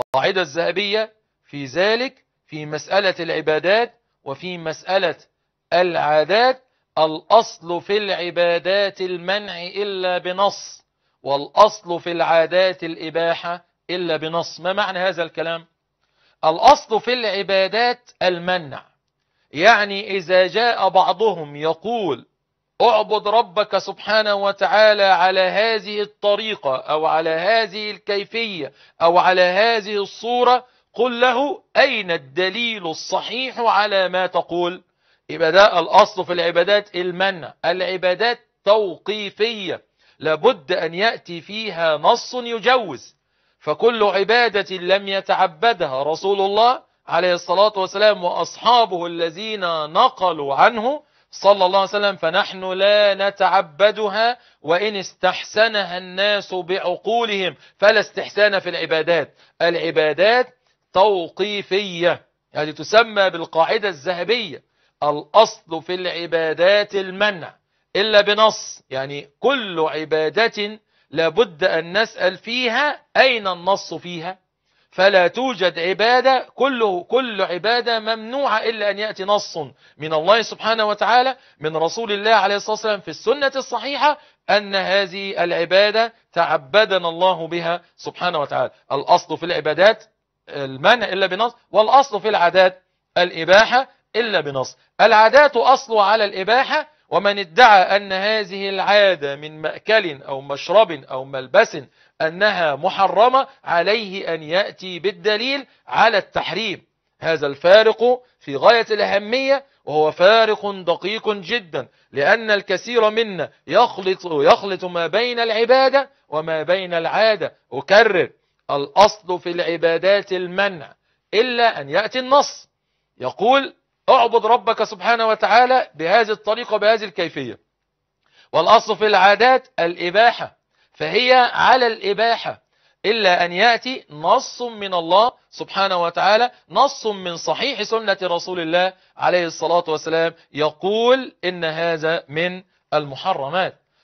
القاعدة الذهبية في ذلك في مسألة العبادات وفي مسألة العادات الأصل في العبادات المنع إلا بنص والأصل في العادات الإباحة إلا بنص ما معنى هذا الكلام؟ الأصل في العبادات المنع يعني إذا جاء بعضهم يقول اعبد ربك سبحانه وتعالى على هذه الطريقة أو على هذه الكيفية أو على هذه الصورة قل له أين الدليل الصحيح على ما تقول يبقى ده الأصل في العبادات المنع العبادات توقيفية لابد أن يأتي فيها نص يجوز فكل عبادة لم يتعبدها رسول الله عليه الصلاة والسلام وأصحابه الذين نقلوا عنه صلى الله عليه وسلم فنحن لا نتعبدها وإن استحسنها الناس بعقولهم فلا استحسان في العبادات العبادات توقيفية يعني تسمى بالقاعدة الذهبية الأصل في العبادات المنع إلا بنص يعني كل عبادة لابد أن نسأل فيها أين النص فيها فلا توجد عبادة كله كل عبادة ممنوعة إلا أن يأتي نص من الله سبحانه وتعالى من رسول الله عليه الصلاة والسلام في السنة الصحيحة أن هذه العبادة تعبدنا الله بها سبحانه وتعالى الأصل في العبادات المنع إلا بنص والأصل في العادات الإباحة إلا بنص العادات أصل على الإباحة ومن ادعى أن هذه العادة من مأكل أو مشرب أو ملبس أنها محرمة عليه أن يأتي بالدليل على التحريم هذا الفارق في غاية الأهمية وهو فارق دقيق جدا لأن الكثير منا يخلط, يخلط ما بين العبادة وما بين العادة أكرر الأصل في العبادات المنع إلا أن يأتي النص يقول اعبد ربك سبحانه وتعالى بهذه الطريقة وبهذه الكيفية والأصل في العادات الإباحة فهي على الإباحة إلا أن يأتي نص من الله سبحانه وتعالى نص من صحيح سنة رسول الله عليه الصلاة والسلام يقول إن هذا من المحرمات